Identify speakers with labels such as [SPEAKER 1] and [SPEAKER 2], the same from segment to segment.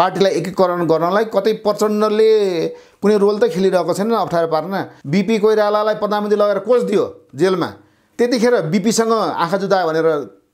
[SPEAKER 1] पार्टीलाई एकीकरण गर्नलाई कतै प्रचण्डले कुनै रोल त खेलिरहेको छैन अप्ठ्यारो पार्न बिपी कोइरालालाई प्रधानमन्त्री लगेर कोच दियो जेलमा त्यतिखेर बिपीसँग आँखा जुदा भनेर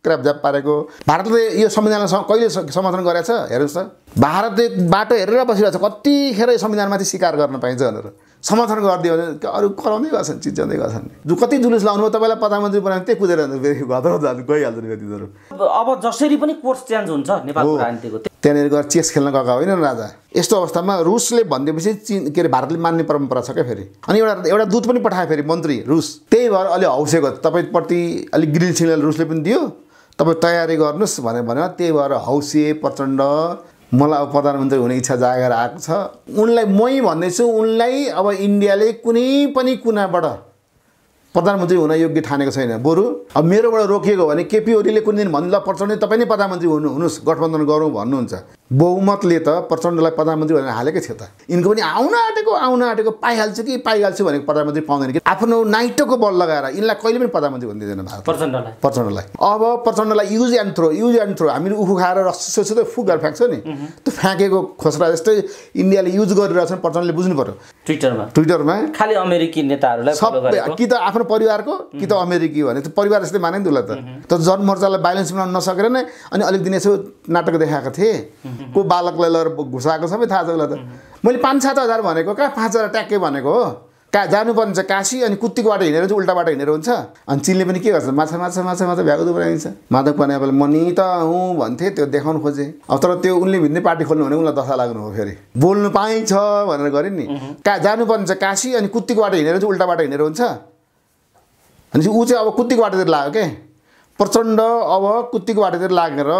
[SPEAKER 1] क्रापजाप पारेको भारतले यो संविधानसँग कहिले समर्थन छ हेर्नुहोस् त भारतले बाटो हेरेर बसिरहेको छ कतिखेर यो संविधानमाथि स्वीकार गर्न पाइन्छ भनेर समर्थन गरिदियो भने अरू कराउँदै गर्छन् चिच्याउँदै गर्छन् जो कति जुलुस लाउनु तपाईँलाई प्रधानमन्त्री बनायो त्यही कुदेर गइहाल्छ गइहाल्छन् अब जसरी पनि कोर्स चेन्ज हुन्छ नेपाल राजनीतिको त्यहाँनिर गएर चेस खेल्न गएको होइन राजा यस्तो अवस्थामा रुसले भनिदिएपछि चिन के अरे भारतले मान्ने परम्परा छ क्या फेरि अनि एउटा एउटा दुध पनि पठायो फेरि मन्त्री रुस त्यही भएर अलिक हौसेको तपाईँप्रति अलिक ग्रिल सिग्नल रुसले पनि दियो तपाईँ तयारी गर्नुहोस् भनेर भनेर त्यही भएर हौसे प्रचण्ड मलाई अब प्रधानमन्त्री हुने इच्छा जागेर आएको छ उनलाई मै भन्दैछु उनलाई अब इन्डियाले कुनै पनि कुनाबाट प्रधानमन्त्री हुन योग्य ठानेको छैन बरु अब मेरोबाट रोकिएको भने केपी ओलीले कुनै दिन भन्नुलाई प्रचण्ड तपाईँ नै प्रधानमन्त्री हुनु गठबन्धन गरौँ भन्नुहुन्छ बहुमतले त प्रचण्डलाई प्रधानमन्त्री भनेर हालेकै थियो त यिनको पनि आउन आँटेको आउन आँटेको पाइहाल्छु कि पाइहाल्छु भनेको प्रधानमन्त्री पाउँदैन कि आफ्नो नाइटोको बल लगाएर यिनलाई कहिले पनि प्रधानमन्त्री भनिदिँदैन
[SPEAKER 2] प्रचण्डलाई प्रचण्डलाई
[SPEAKER 1] अब प्रचण्डलाई use and throw use and throw हामीले उखु खाएर रसो त फुक फ्याँक्छ नि त्यो फ्याँकेको खोस्रा जस्तै इन्डियाले युज छ प्रचण्डले बुझ्नु पर्यो ट्विटरमा ट्विटरमा खालि अमेरिकी नेताहरूलाई सबै कि त आफ्नो आफ्नो परिवारको कि त अमेरिकी भने त परिवार जस्तै माने नि उसलाई त तर जनमोर्चालाई ब्यालेन्स मिलाउन नसकेर नै अनि अलिक दिन यसो नाटक देखाएको थिएँ को बालकलाई लगेर घुसाएको सबै थाहा छ उसलाई त मैले पाँच सात हजार भनेको कहाँ पाँच हजार ट्याक्कै भनेको हो कहाँ जानुपर्ने चाहिँ काशी अनि कुत्तीको बाटो हिँडेर चाहिँ उल्टा बाटो हिँडेर हुन्छ अनि चिनले पनि के गर्छ माछा माछा माछा माछा भ्याएको बनाइन्छ हिँड्छ माधव अब म नि त हुँ भन्थेँ त्यो देखाउनु खोजेँ अब तर त्यो उनले भिन्दै पार्टी खोल्नु भने उसलाई दशा लाग्नु हो फेरि बोल्नु पाइन्छ भनेर गऱ्यो नि कहाँ जानुपर्ने चाहिँ काशी अनि कुत्तीको बाटो हिँडेर चाहिँ उल्टा बाटो हिँडेर हुन्छ भनेपछि ऊ चाहिँ अब कुत्तिको बाटोतिर लाग्यो के प्रचण्ड अब कुत्तिको बाटोतिर लागेर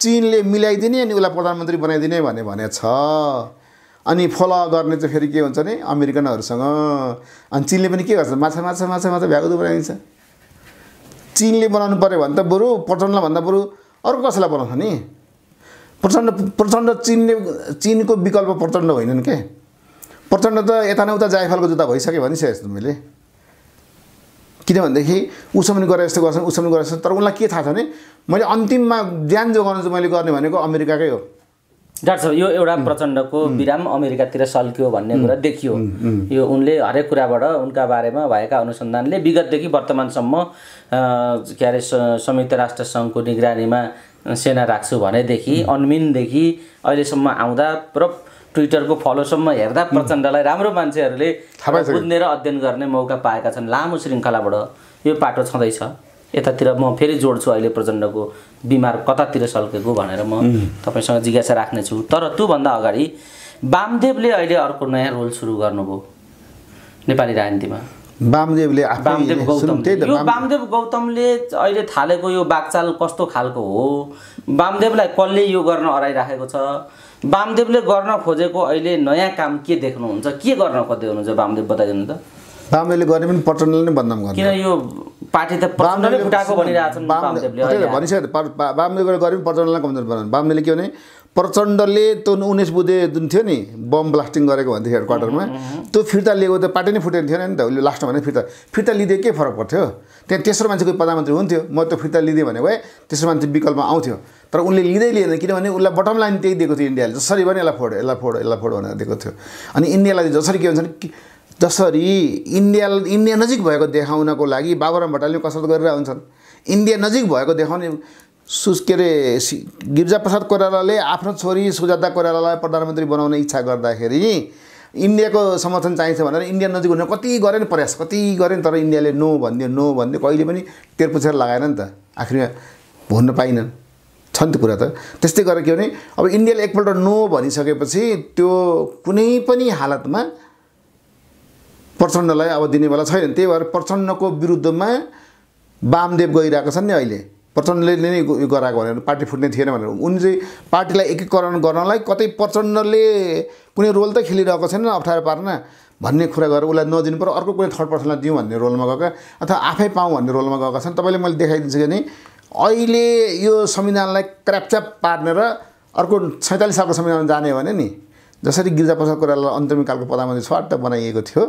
[SPEAKER 1] चिनले मिलाइदिने अनि उसलाई प्रधानमन्त्री बनाइदिने भने भने छ अनि फलो गर्ने चाहिँ फेरि के हुन्छ भने अमेरिकनहरूसँग अनि चिनले पनि के गर्छ माछा माछा माछा माछा भ्यागुदो बनाइदिन्छ चिनले बनाउनु पऱ्यो भने त बरु प्रचण्डलाई भन्दा बरु अरू कसैलाई बनाउँछ नि प्रचण्ड प्रचण्ड चिनले चिनको विकल्प प्रचण्ड होइनन् के प्रचण्ड त यता न उता जायफलको जुत्ता भइसक्यो भने सेस मैले किनभनेदेखि उसो पनि गरेर यस्तो गर्छन् उसो पनि गरेर तर उनलाई के थाहा छ भने मैले अन्तिममा ज्यान जोगाउनु चाहिँ मैले गर्ने भनेको अमेरिकाकै हो डाक्टर साहब यो एउटा प्रचण्डको विराम अमेरिकातिर सल्क्यो भन्ने कुरा देखियो यो उनले हरेक
[SPEAKER 2] कुराबाट उनका बारेमा भएका अनुसन्धानले विगतदेखि वर्तमानसम्म के अरे संयुक्त राष्ट्र सङ्घको निगरानीमा सेना राख्छु भनेदेखि अन्मिनदेखि अहिलेसम्म आउँदा र ट्विटरको फलोसम्म हेर्दा प्रचण्डलाई राम्रो मान्छेहरूले बुझ्ने र अध्ययन गर्ने मौका पाएका छन् लामो श्रृङ्खलाबाट यो पाटो छँदैछ यतातिर म फेरि जोड्छु अहिले प्रचण्डको बिमार कतातिर सल्केको भनेर म तपाईँसँग जिज्ञासा राख्नेछु तर त्योभन्दा अगाडि वामदेवले अहिले अर्को नयाँ रोल सुरु गर्नुभयो नेपाली राजनीतिमा
[SPEAKER 1] वामदेवले वामदेव गौतम यो
[SPEAKER 2] वामदेव गौतमले अहिले थालेको यो बागचाल कस्तो खालको हो वामदेवलाई कसले यो गर्न अराइराखेको छ वामदेवले गर्न खोजेको अहिले नयाँ काम के देख्नुहुन्छ के गर्न खोज्दै हुनुहुन्छ वामदेव बताइदिनु
[SPEAKER 1] त वामदेवले गर्ने पनि प्रचण्डले नै बदनाम गर्छ किन यो पार्टी त वामदेवले फुटाएको भनिरहेछन् वामदेवले भनिसक्यो वामदेवले गरे पनि पटनलाई कमजोर बनाउनु वामदेवले के भने प्रचण्डले त्यो उन्नाइस बुधे जुन थियो नि बम ब्लास्टिङ गरेको भन्थ्यो हेड क्वार्टरमा त्यो फिर्ता लिएको त पार्टी नै फुटेको थिएन नि त उसले लास्टमा भने फिर्ता फिर्ता लिँदै के फरक पर्थ्यो त्यहाँ तेस्रो मान्छेको प्रधानमन्त्री हुन्थ्यो म त्यो फिर्ता लिँदै भने भए तेस्रो मान्छे विकल्प आउँथ्यो तर उनले लिँदै लिएन किनभने उसलाई बटम लाइन त्यही दिएको थियो इन्डियाले जसरी पनि यसलाई फोड यसलाई फोड यसलाई फोड भनेर दिएको थियो अनि इन्डियालाई जसरी के भन्छ जसरी इन्डिया इन्डिया नजिक भएको देखाउनको लागि बाबुराम भट्टाले कसरत गरिरहेको हुन्छन् इन्डिया नजिक भएको देखाउने सु के अरे प्रसाद कोइरालाले आफ्नो छोरी सुजाता कोइरालालाई प्रधानमन्त्री बनाउने इच्छा गर्दाखेरि इन्डियाको समर्थन चाहिन्छ भनेर इन्डिया नजिक हुन कति गरेन नि प्रयास कति गरेन तर इन्डियाले नो भनिदियो नो भनिदियो कहिले पनि तेर्पुछेर लगाएन नि त आखिरमा भन्न पाइनन् छन् त कुरा त त्यस्तै गरेर के भने अब इन्डियाले एकपल्ट नो भनिसकेपछि त्यो कुनै पनि हालतमा प्रचण्डलाई अब दिनेवाला छैन त्यही भएर प्रचण्डको विरुद्धमा वामदेव गइरहेका छन् नि अहिले प्रचण्डले नै यो गराएको भनेर पार्टी फुट्ने थिएन भनेर उनी चाहिँ पार्टीलाई एकीकरण गर्नलाई कतै प्रचण्डले कुनै रोल त खेलिरहेको छैन अप्ठ्यारो पार्न भन्ने कुरा गरेर उसलाई नदिनु पऱ्यो अर्को कुनै थर्ड पर्सनलाई दिउँ भन्ने रोलमा गएका अथवा आफै पाऊँ भन्ने रोलमा गएका छन् तपाईँले मैले देखाइदिन्छु कि नि अहिले यो संविधानलाई क्रापच्याप पार्ने र अर्को सैँतालिस सालको संविधान जाने भने नि जसरी गिरिजाप्रसाद कोरालालाई अन्तिम कालको प्रधानमन्त्री स्वाट बनाइएको थियो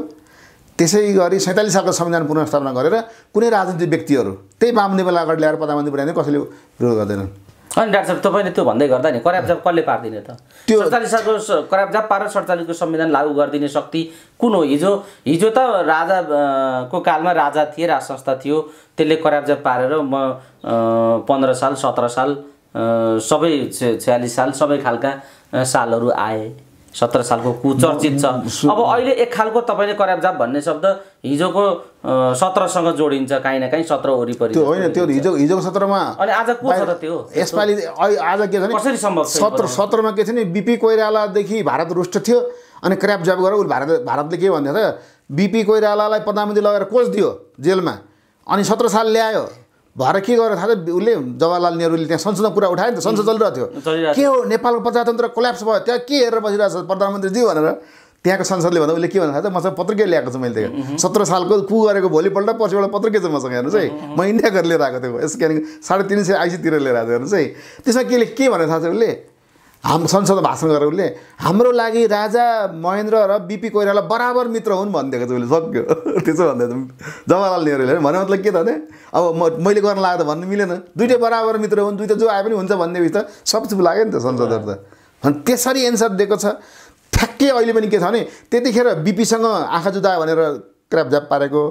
[SPEAKER 1] त्यसै गरी सैँतालिस सालको संविधान पुनर्स्थापना गरेर कुनै राजनीतिक व्यक्तिहरू त्यही बेला अगाडि ल्याएर प्रधानमन्त्री बनाइदिने कसैले विरोध गर्दैनन्
[SPEAKER 2] अनि डाक्टर साहब तपाईँले त्यो भन्दै गर्दा नि कराब जाप कसले पारिदिने त त्यो सडचालिस सालको कराब जाप पारेर सडचालिसको संविधान लागू गरिदिने शक्ति कुन हो हिजो हिजो त राजाको कालमा राजा थिए राज संस्था थियो त्यसले कराब जाप पारेर म पन्ध्र साल सत्र साल सबै छ छ्यालिस साल सबै खालका सालहरू आए सत्र सालको कुचर्चित छ अब अहिले एक खालको तपाईँले जाप भन्ने शब्द हिजोको सत्रसँग जोडिन्छ काहीँ न काहीँ सत्र वरिपरि त्यो होइन त्यो
[SPEAKER 1] हिजो हिजोको सत्रमा अनि आज को छ त्यो यसपालि आज के छ कसरी सम्भव सत्र सत्रमा के छ नि बिपी कोइरालादेखि भारत रुष्ट थियो अनि क्राप ज्याप गरेर उसले भारत भारतले के भन्दैछ त बिपी कोइरालालाई प्रधानमन्त्री लगाएर कोच दियो जेलमा अनि सत्र साल ल्यायो भएर के गरेर थाहा छ उसले जवाहरलाल नेहरूले त्यहाँ संसदमा कुरा उठायो नि त संसद चलिरहेको थियो के हो नेपालको प्रजातन्त्र कोल्याप्स भयो त्यहाँ के हेरेर बसिरहेको छ प्रधानमन्त्रीजी भनेर त्यहाँको संसदले भन्दा उसले के भन्नु थाहा छ मसँग पत्रकै ल्याएको छु मैले त्यहाँ सत्र सालको कु गरेको भोलिपल्ट पछिबाट पत्रकै छ मसँग हेर्नुहोस् है म इन्डिया गरेर लिएर आएको थिएँ स्क्यानिङ साढे तिन सय आइसीतिर लिएर आएको थिएँ हेर्नुहोस् है त्यसमा केले के भनेर थाहा छ उसले हाम संसदमा भाषण गरेर उसले हाम्रो लागि राजा महेन्द्र र बिपी कोइराला बराबर मित्र हुन् भनिदिएको थियो उसले सक्यो त्यसो भन्दै जवाहरलाल नेहरूले भने मतलब के त भने अब म मैले गर्न त भन्नु मिलेन दुइटै बराबर मित्र हुन् दुइटा जो आए पनि हुन्छ भन्ने बिच त सब चुप लाग्यो नि त संसदहरू त अनि त्यसरी एन्सर दिएको छ ठ्याक्कै अहिले पनि के छ भने त्यतिखेर बिपीसँग आँखा जुदा भनेर क्रापझाप पारेको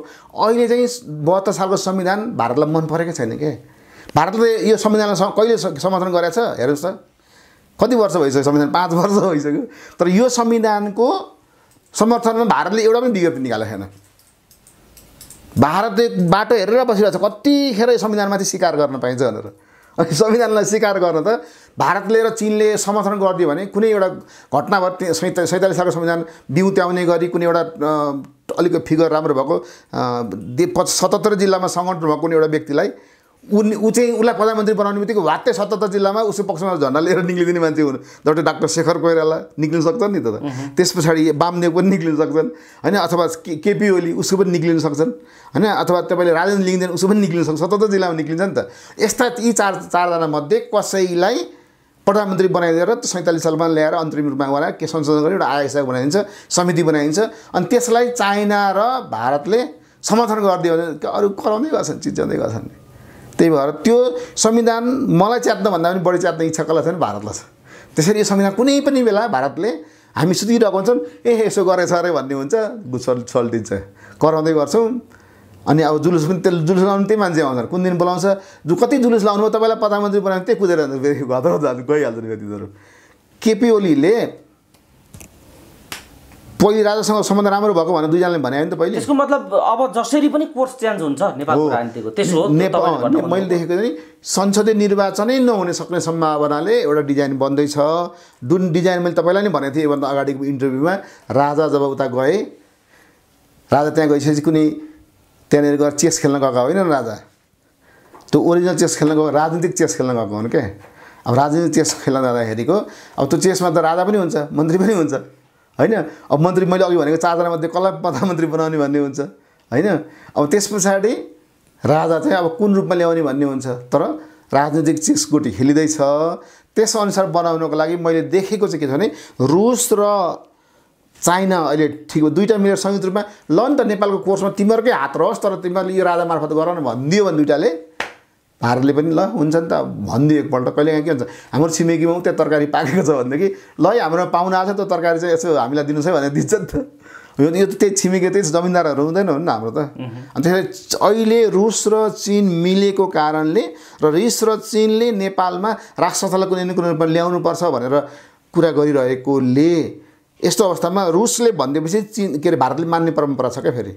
[SPEAKER 1] अहिले चाहिँ बहत्तर सालको संविधान भारतलाई मन परेकै छैन के भारतले यो संविधानलाई कहिले समर्थन गरेछ हेर्नुहोस् त कति वर्ष भइसक्यो संविधान पाँच वर्ष भइसक्यो तर यो संविधानको समर्थनमा भारतले एउटा पनि विज्ञप्ति निकालेको छैन भारतले बाटो हेरेर बसिरहेको छ कतिखेर यो संविधानमाथि स्वीकार गर्न पाइन्छ भनेर अनि संविधानलाई स्वीकार गर्न त भारतले र चिनले समर्थन गरिदियो भने कुनै एउटा घटना भयो सैता सैँतालिस सालको संविधान बिउत्याउने गरी कुनै एउटा अलिक फिगर राम्रो भएको पच सतहत्तर जिल्लामा सङ्गठन भएको कुनै एउटा व्यक्तिलाई उनी ऊ चाहिँ उसलाई प्रधानमन्त्री बनाउने बित्तिकै वात्तै सतहत्तर जिल्लामा उसको पक्षमा झन्डा लिएर निक्लिदिने मान्छे हुनु जस्तो डाक्टर शेखर कोइराला निक्लिन सक्छन् नि त त्यस पछाडि बामदेव पनि निक्लिन सक्छन् होइन अथवा केपी ओली उसको पनि निक्लिन सक्छन् होइन अथवा तपाईँले राजेन्द्र लिङ्गदेन उसको पनि निक्लिन सक्छ सतहत्तर जिल्लामा निक्लिन्छ नि त यस्ता यी चार चारजना मध्ये कसैलाई प्रधानमन्त्री बनाइदिएर सैँतालिस सालमा ल्याएर अन्तरिम रूपमा गएर के संशोधन गरेर एउटा आयोग बनाइदिन्छ समिति बनाइन्छ अनि त्यसलाई चाइना र भारतले समर्थन गरिदियो भने अरू कराउँदै गर्छन् चिच्याउँदै गर्छन् त्यही भएर त्यो संविधान मलाई च्यात्नभन्दा पनि बढी च्यात्न इच्छा कसलाई छ भने भारतलाई छ त्यसरी यो संविधान कुनै पनि बेला भारतले हामी सुतिरहेको हुन्छौँ ए यसो गरेछ अरे भन्ने हुन्छ छल छल्टिन्छ कराउँदै गर्छौँ अनि अब जुलुस पनि त्यसले जुलुस लाउनु त्यही मान्छे आउँछ कुन दिन बोलाउँछ जु कति जुलुस लाउनु तपाईँलाई प्रधानमन्त्री भने त्यही कुदेर घर गइहाल्छ नि तिनीहरू केपी ओलीले पहिले राजासँग सम्बन्ध राम्रो भएको भनेर दुईजनाले भने नि त पहिले यसको
[SPEAKER 2] मतलब अब जसरी पनि कोर्स चेन्ज हुन्छ नेपाल राजनीतिको त्यसो नेपाल मैले
[SPEAKER 1] देखेको चाहिँ संसदीय निर्वाचनै नहुने सक्ने सम्भावनाले एउटा डिजाइन बन्दैछ जुन डिजाइन मैले तपाईँलाई नै भनेको थिएँ योभन्दा अगाडिको इन्टरभ्यूमा राजा जब उता गए राजा त्यहाँ गइसकेपछि कुनै त्यहाँनिर गएर चेस खेल्न गएको होइन राजा त्यो ओरिजिनल चेस खेल्न गएको राजनीतिक चेस खेल्न गएको हुन् क्या अब राजनीतिक चेस खेल्न जाँदाखेरिको अब त्यो चेसमा त राजा पनि हुन्छ मन्त्री पनि हुन्छ होइन अब मन्त्री मैले अघि भनेको चारजना मध्ये कसलाई प्रधानमन्त्री बनाउने भन्ने हुन्छ होइन अब त्यस पछाडि राजा चाहिँ अब कुन रूपमा ल्याउने भन्ने हुन्छ तर राजनीतिक चिसकोटी खेलिँदैछ त्यसअनुसार बनाउनको लागि मैले देखेको चाहिँ के छ भने रुस र चाइना अहिले ठिक दुइटा मिलेर संयुक्त रूपमा ल नि त नेपालको कोर्समा तिमीहरूकै हात रहोस् तर तिमीहरूले यो राजा मार्फत गर न भनिदियो भने दुइटाले भारतले पनि ल हुन्छ नि त भनिदियो एकपल्ट कहिले काहीँ के हुन्छ हाम्रो छिमेकीमा पनि त्यहाँ तरकारी पाकेको छ भनेदेखि ल है हाम्रो पाहुना आएको छ त्यो तरकारी चाहिँ यसो हामीलाई दिनुहोस् है भनेर दिन्छ नि त यो यो त त्यही छिमेकी त्यही जमिनदारहरू हुँदैन हो नि हाम्रो त अनि त्यसरी अहिले रुस र चिन मिलेको कारणले र रुस र चिनले नेपालमा राष्ट्रलाई कुनै न कुनै रूपमा ल्याउनुपर्छ भनेर कुरा गरिरहेकोले यस्तो अवस्थामा रुसले भनिदिएपछि चिन के अरे भारतले मान्ने परम्परा छ क्या फेरि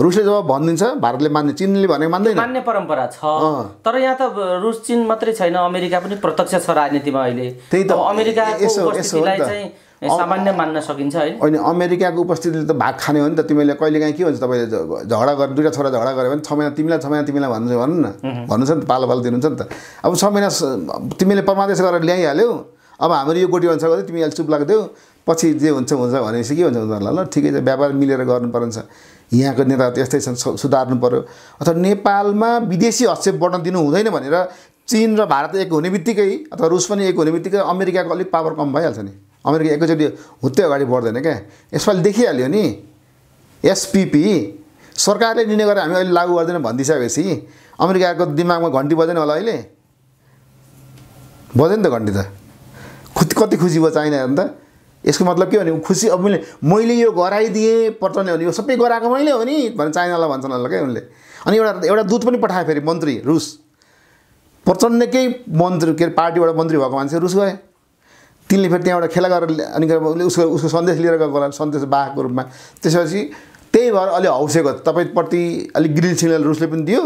[SPEAKER 1] रुसले जब भनिदिन्छ भारतले मान्ने चिनले भनेको मान्दैन मान्ने परम्परा छ
[SPEAKER 2] तर यहाँ त रुस चिन मात्रै छैन अमेरिका पनि प्रत्यक्ष छ राजनीतिमा अहिले त्यही त अमेरिका चाहिँ सामान्य मान्न सकिन्छ है
[SPEAKER 1] होइन अमेरिकाको उपस्थितिले त भाग खाने हो नि त तिमीले कहिले काहीँ के हुन्छ तपाईँले झगडा गरेर दुइटा छोरा झगडा गरे भने छ महिना तिमीलाई छ महिना तिमीलाई भन्नु भन्नु न भन्नु नि त पालो पालो दिनुहुन्छ नि त अब छ महिना तिमीले परमादेश गरेर ल्याइहाल्यौ अब हाम्रो यो गोटी भन्छ तिमी अहिले चुप लाग्दैौ पछि जे हुन्छ हुन्छ भनेपछि के हुन्छ ल ल ठिकै छ व्यापार मिलेर गर्नुपर्ने छ यहाँको नेताहरू यस्तै छन् सुधार्नु पऱ्यो अथवा नेपालमा विदेशी हस्तक्षेप बढ्न दिनु हुँदैन भनेर चिन र भारत एक हुने बित्तिकै अथवा रुस पनि एक हुने बित्तिकै अमेरिकाको अलिक पावर कम भइहाल्छ नि अमेरिका एकैचोटि हुत्तै अगाडि बढ्दैन क्या यसपालि देखिहाल्यो नि एसपिपी सरकारले निर्णय गरेर हामी अहिले लागू गर्दैन भनिदिइसकेपछि अमेरिकाको दिमागमा घन्टी बजेन होला अहिले बज्यो नि त घन्टी त कति खुसी भयो चाइना हेर्नु त यसको मतलब के भने खुसी अब मैले मैले यो गराइदिएँ हो नि यो सबै गराएको मैले हो नि भनेर चाइनालाई भन्छन् होला क्या उनले अनि एउटा एउटा दुध पनि पठायो फेरि मन्त्री रुस प्रचण्डकै मन्त्री के अरे पार्टीबाट मन्त्री भएको मान्छे रुस गए तिनले फेरि त्यहाँबाट खेला गरेर अनि उसले उसको उसको सन्देश लिएर गएको होला सन्देश बाहकको रूपमा त्यसपछि त्यही भएर अलि हौसेको तपाईँप्रति अलिक ग्रिन सिग्नल रुसले पनि दियो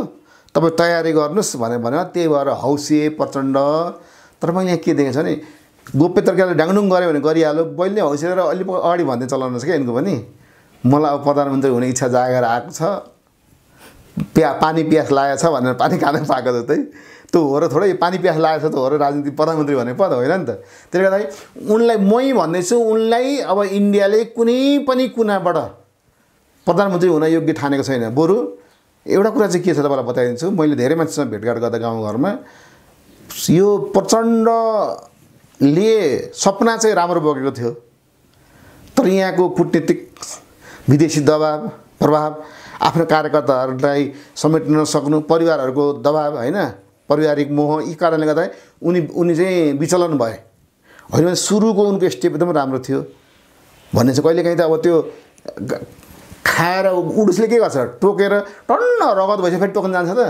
[SPEAKER 1] तपाईँ तयारी गर्नुहोस् भनेर भनेर त्यही भएर हौसे प्रचण्ड तर मैले यहाँ के देखेको छ भने गोप्य तरिकाले डाङडुङ गऱ्यो भने गरिहाल्यो बहिले हौसेर अलिक अगाडि भन्दै चलाउनुहोस् क्या यिनको पनि मलाई अब प्रधानमन्त्री हुने इच्छा जागेर आएको छ प्या पानी प्यास लागेको छ भनेर पानी खान पाएको जस्तै त्यो हो र थोरै पानी प्यास लागेको छ त हो र राजनीति प्रधानमन्त्री भन्ने पद होइन नि त त्यसले गर्दाखेरि उनलाई मै भन्दैछु उनलाई अब इन्डियाले कुनै पनि कुनाबाट प्रधानमन्त्री हुन योग्य ठानेको छैन बरु एउटा कुरा चाहिँ के छ तपाईँलाई बताइदिन्छु मैले धेरै मान्छेसँग भेटघाट गर्दा गाउँघरमा यो प्रचण्ड ले सपना चाहिँ राम्रो बोकेको थियो तर यहाँको कुटनीतिक विदेशी दबाब प्रभाव आफ्नो कार्यकर्ताहरूलाई समेट्न सक्नु परिवारहरूको दबाब होइन पारिवारिक मोह यी कारणले गर्दा उनी उनी चाहिँ विचलन भए होइन भने सुरुको उनको स्टेप एकदम राम्रो थियो भन्ने चाहिँ कहिलेकाहीँ त अब त्यो खाएर उडुसले के गर्छ टोकेर टन्न रगत भइसक्यो फेरि टोक्न जान्छ त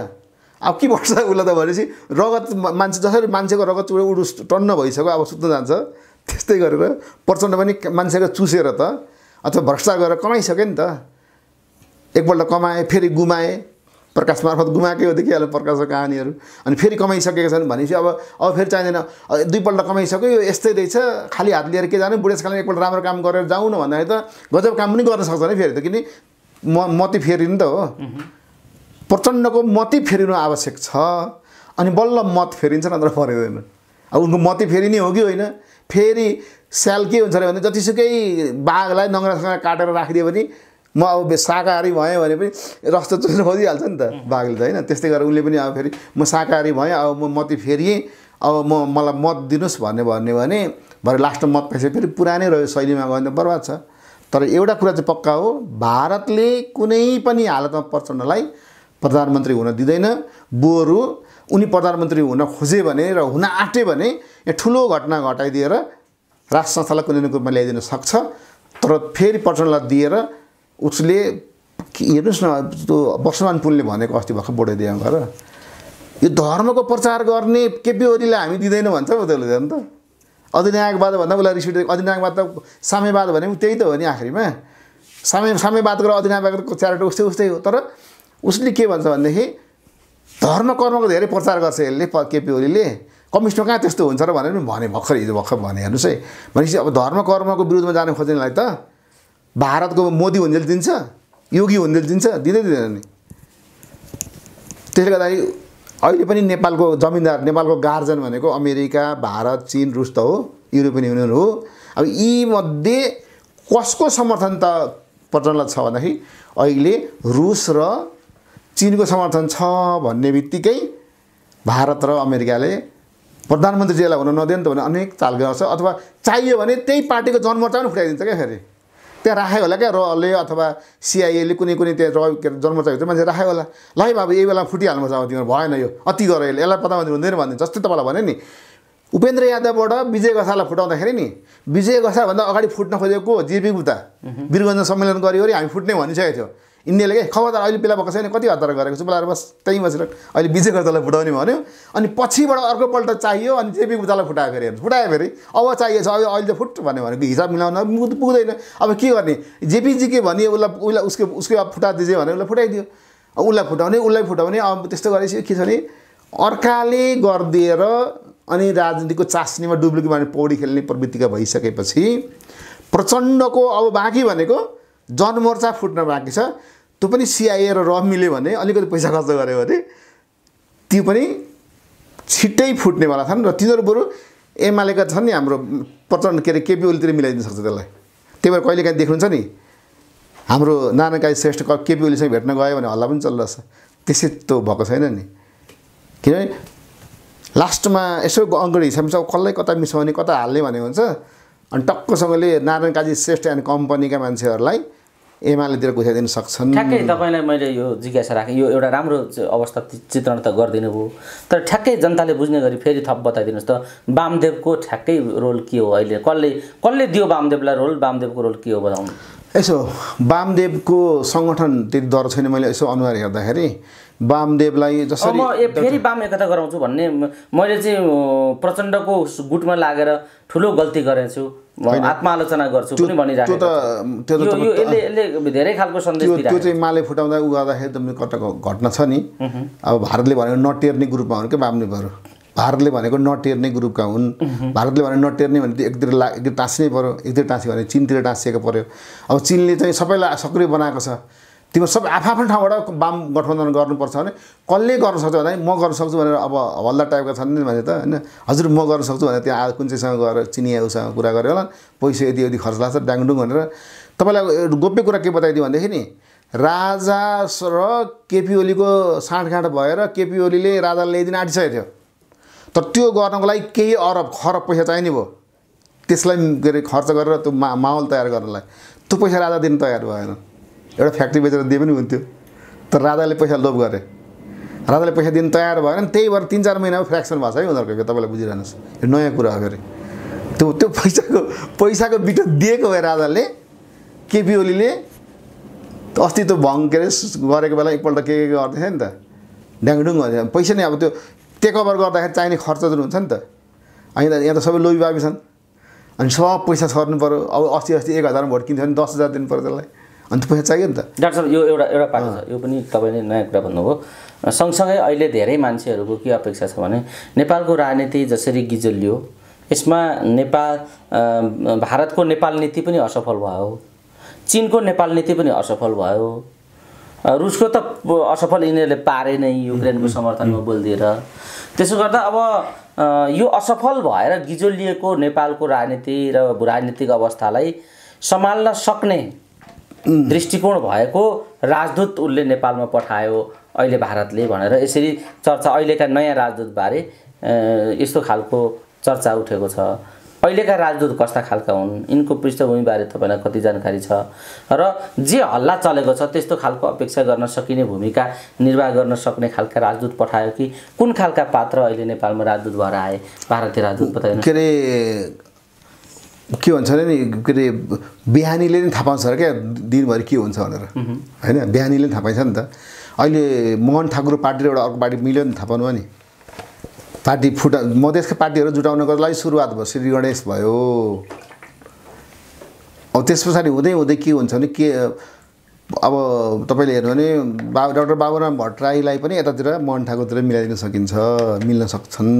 [SPEAKER 1] अब के पर्छ उसलाई त भनेपछि रगत मान्छे जसरी मान्छेको रगत चुडे उडु टन्न भइसक्यो अब सुत्न जान्छ त्यस्तै गरेर प्रचण्ड पनि मान्छेको चुसेर त अथवा भ्रष्टाचार गरेर कमाइसक्यो नि त एकपल्ट कमाएँ फेरि गुमाएँ प्रकाश मार्फत गुमाएकै हो देखिहाल्यो प्रकाशको कहानीहरू अनि फेरि कमाइसकेका छन् भनेपछि अब अब फेरि चाहिँदैन दुईपल्ट कमाइसक्यो यो यस्तै रहेछ खालि हात लिएर के जाने बुढेसकालमा एकपल्ट राम्रो काम गरेर जाउँ न भन्दाखेरि त गजब काम पनि गर्न सक्छ नि फेरि त किन म मती फेरि नि त हो प्रचण्डको मती फेरिनु आवश्यक छ अनि बल्ल मत फेरिन्छ नत्र फरिँदैन अब उनको मती फेरिने हो कि होइन फेरि स्याल के हुन्छ अरे भने जतिसुकै बाघलाई नङ्ग्रासँग काटेर राखिदियो भने म अब शाकाहारी भएँ भने पनि रस्तो चुन खोजिहाल्छ नि त बाघले त होइन त्यस्तै गरेर उसले पनि अब फेरि म शाकाहारी भएँ अब म मती फेरिएँ अब म मलाई मत दिनुहोस् भन्ने भन्यो भने भरे लास्टमा मत पाइसक्यो फेरि पुरानै रह्यो शैलीमा गयो भने त बर्बाद छ तर एउटा कुरा चाहिँ पक्का हो भारतले कुनै पनि हालतमा प्रचण्डलाई प्रधानमन्त्री हुन दिँदैन बोरु उनी प्रधानमन्त्री हुन खोजे भने र हुन आँटे भने यहाँ ठुलो घटना घटाइदिएर राष्ट्र संस्थालाई कुनै न रूपमा ल्याइदिन सक्छ तर फेरि प्रचण्डलाई दिएर उसले हेर्नुहोस् न त्यो वर्षमान पुलले भनेको अस्ति भर्खर बोडाइदियो गएर यो धर्मको प्रचार गर्ने केपी ओलीलाई हामी दिँदैनौँ भन्छ पो त्यसले त अधिनायकवाद भन्दा उसलाई रिसिभ अधिनायकवाद त साम्यवाद भनेको त्यही त हो नि आखिरीमा साम्य साम्यवादको र अधिनायकवादको क्यारेक्टर उस्तै उस्तै हो तर उसले के भन्छ भनेदेखि धर्म कर्मको धेरै प्रचार गर्छ यसले केपी ओलीले कम्युनिस्टमा कहाँ त्यस्तो हुन्छ र भनेर पनि भने भर्खर हिजो भर्खर भने हेर्नुहोस् है भनेपछि अब धर्म कर्मको विरुद्धमा जानु खोज्नेलाई त भारतको मोदी हुन्जेल दिन्छ योगी हुन्जेल दिन्छ दिँदै दिँदैन नि त्यसले गर्दाखेरि अहिले पनि नेपालको जमिनदार नेपालको गार्जन भनेको अमेरिका भारत चिन रुस त हो युरोपियन युनियन हो अब यीमध्ये कसको समर्थन त प्रचण्डलाई छ भन्दाखेरि अहिले रुस र चिनको समर्थन छ भन्ने बित्तिकै भारत र अमेरिकाले प्रधानमन्त्रीजीलाई हुन नदियो नि त भने अनेक चाल गर्छ अथवा चाहियो भने त्यही पार्टीको जनमोर्चा पनि फुटाइदिन्छ क्या फेरि त्यहाँ राखेको होला क्या रले अथवा सिआइएले कुनै कुनै त्यहाँ र के अरे जनमोर्चाभित्र मान्छे राखेको होला ल है बाबु यही बेला फुटिहाल्नुपर्छ अब तिमीहरू भएन यो अति गर यसले यसलाई प्रधानमन्त्री हुँदैन भनिदिन्छ जस्तै तपाईँलाई भने नि उपेन्द्र यादवबाट विजय गसालाई फुटाउँदाखेरि नि विजय गसाभन्दा अगाडि फुट्न खोजेको जेपी जिपी गुप्ता वीरगञ्ज सम्मेलन गऱ्यो अरे हामी फुट्ने भनिसकेको थियो इन्डियाले के खबरदार अहिले बेला भएको छैन कति हतार गरेको छु बोलाएर बस त्यहीँ बसेर अहिले विजय गर्दालाई फुटाउने भन्यो अनि पछिबाट अर्कोपल्ट चाहियो अनि जेपी गुप्तालाई फुटायो फेरि फुटायो फेरि अब चाहिएको छ अहिले अहिले त फुट भन्यो भनेको हिसाब मिलाउन पुग्दैन अब के गर्ने जेपीजी के भन्यो उसलाई उसलाई उसको उसको अब फुटा दिजे भने उसलाई फुटाइदियो उसलाई फुटाउने उसलाई फुटाउने अब त्यस्तो गरेपछि के छ भने अर्काले गरिदिएर अनि राजनीतिको चास्नीमा डुब्लुकी माने पौडी खेल्ने प्रवृत्तिका भइसकेपछि प्रचण्डको अब बाँकी भनेको जनमोर्चा फुट्न बाँकी छ त्यो पनि सिआइए र रफ मिल्यो भने अलिकति पैसा खर्च गऱ्यो भने त्यो पनि छिट्टै फुट्नेवाला छन् र तिनीहरू बरु एमालेका छन् नि हाम्रो प्रचण्ड के अरे केपी ओलीतिर मिलाइदिनु सक्छ त्यसलाई त्यही भएर कहिलेकाहीँ देख्नुहुन्छ नि हाम्रो नारायणकाजी श्रेष्ठ क केपी ओलीसँग भेट्न गयो भने हल्ला पनि चलिरहेछ त्यसै त भएको छैन नि किनभने लास्टमा यसो हिसाब हिसाबमा कसलाई कता मिसाउने कता हाल्ने भने हुन्छ अनि टक्कसँगले नारायण काजी श्रेष्ठ एन्ड कम्पनीका मान्छेहरूलाई एमालेतिर घुसाइदिन सक्छन् ठ्याक्कै
[SPEAKER 2] तपाईँलाई मैले यो जिज्ञासा राखेँ यो एउटा राम्रो अवस्था चित्रण त गरिदिनु भयो तर ठ्याक्कै जनताले बुझ्ने गरी फेरि थप बताइदिनुहोस् त वामदेवको ठ्याक्कै रोल के हो अहिले कसले कसले दियो वामदेवलाई रोल वामदेवको रोल के हो बताउनु
[SPEAKER 1] यसो वामदेवको सङ्गठन त्यति डर छैन मैले यसो अनुहार हेर्दाखेरि वामदेवलाई जसरी फेरि
[SPEAKER 2] वाम एकता गराउँछु भन्ने मैले चाहिँ प्रचण्डको गुटमा लागेर ठुलो गल्ती गरेछु आत्मालोचना गर्छु पनि
[SPEAKER 1] भनिरहेको
[SPEAKER 2] धेरै खालको सन्देश त्यो चाहिँ
[SPEAKER 1] माले फुटाउँदा उ गर्दाखेरि एकदम कटक घटना छ नि अब भारतले भनेको नटेर्ने ग्रुपमा हुन् क्या वामदेवहरू भारतले भनेको नटेर्ने ग्रुपका हुन् भारतले भनेको नटेर्ने भने एकतिर ला एकतिर टाँस्नै पऱ्यो एकतिर टाँस्यो भने चिनतिर टाँसिएको पऱ्यो अब चिनले चाहिँ सबैलाई सक्रिय बनाएको छ तिमी सबै आफ्नो ठाउँबाट वाम गठबन्धन गर्नुपर्छ भने कसले गर्न सक्छ भन्दाखेरि म गर्न सक्छु भनेर अब हल्ला टाइपका छन् नि भने त होइन हजुर म गर्न सक्छु भनेर त्यहाँ कुन चाहिँसँग गएर चिनिया कुरा गऱ्यो होला पैसा यति यति खर्च लाग्छ डाङडुङ भनेर तपाईँलाई गोप्य कुरा के बताइदियो भनेदेखि नि राजा र केपी ओलीको साँठगाँठ भएर केपी ओलीले राजालाई ल्याइदिन आँटिसकेको थियो तर त्यो गर्नको लागि केही अरब खरब पैसा चाहिने भयो त्यसलाई के अरे खर्च गरेर त्यो मा माहौल तयार गर्नलाई त्यो पैसा राजा दिन तयार भएन एउटा फ्याक्ट्री बेचेर दिए पनि हुन्थ्यो तर राजाले पैसा लोभ गरे राजाले पैसा दिन तयार भएन त्यही भएर तिन चार महिनामा फ्रेक्सन भएको छ है उनीहरूको तपाईँलाई बुझिरहनुहोस् यो नयाँ कुरा हो फेरि त्यो त्यो पैसाको पैसाको बिटो दिएको भए राजाले केपी ओलीले अस्ति त्यो भङ के अरे गरेको बेला एकपल्ट के के गर्थेछ नि त ड्याङडुङ गर्थ्यो पैसा नै अब त्यो टेकभर गर्दाखेरि चाहिने खर्च जुन हुन्छ नि त अनि यहाँ त सबै लोभी बाबी छन् अनि सब पैसा सर्नु पऱ्यो अब अस्ति अस्ति एक हजारमा भोट किन्थ्यो भने दस हजार दिनु पऱ्यो त्यसलाई अन्त पैसा चाहियो नि त
[SPEAKER 2] डाक्टर सर यो एउटा एउटा पाठ छ यो पनि तपाईँले नयाँ कुरा भन्नुभयो सँगसँगै अहिले धेरै मान्छेहरूको के अपेक्षा छ भने नेपालको राजनीति जसरी गिजलियो यसमा नेपाल भारतको नेपाल नीति पनि असफल भयो चिनको नेपाल नीति पनि असफल भयो रुसको त असफल यिनीहरूले पारे नै युक्रेनको समर्थनमा बोलिदिएर त्यसो गर्दा अब यो असफल भएर गिजोलिएको नेपालको राजनीति र राजनीतिक अवस्थालाई सम्हाल्न सक्ने दृष्टिकोण भएको राजदूत उसले नेपालमा पठायो अहिले भारतले भनेर यसरी चर्चा अहिलेका नयाँ राजदूतबारे यस्तो खालको चर्चा उठेको छ अहिलेका राजदूत कस्ता खालका हुन् यिनको पृष्ठभूमिबारे तपाईँलाई कति जानकारी छ र जे हल्ला चलेको छ त्यस्तो खालको अपेक्षा गर्न सकिने भूमिका निर्वाह गर्न सक्ने खालका राजदूत पठायो कि कुन खालका पात्र अहिले नेपालमा राजदूत भएर आए भारतीय राजदूत बताइ के
[SPEAKER 1] अरे के भन्छ अरे नि के अरे बिहानीले नै थाहा पाउँछ र क्या दिनभरि के हुन्छ भनेर होइन बिहानीले नै थाहा पाइन्छ नि त अहिले मोहन ठाकुर पार्टी र एउटा अर्को पार्टी मिल्यो नि थाहा पाउनु नि पार्टी फुटा मधेसको पार्टीहरू जुटाउनको लागि सुरुवात भयो श्री गणेश भयो अब त्यस पछाडि हुँदै हुँदै के हुन्छ भने के अब तपाईँले हेर्नु भने बा डाक्टर बाबुराम भट्टराईलाई पनि यतातिर मोहन ठाकुरतिर मिलाइदिन सकिन्छ मिल्न सक्छन्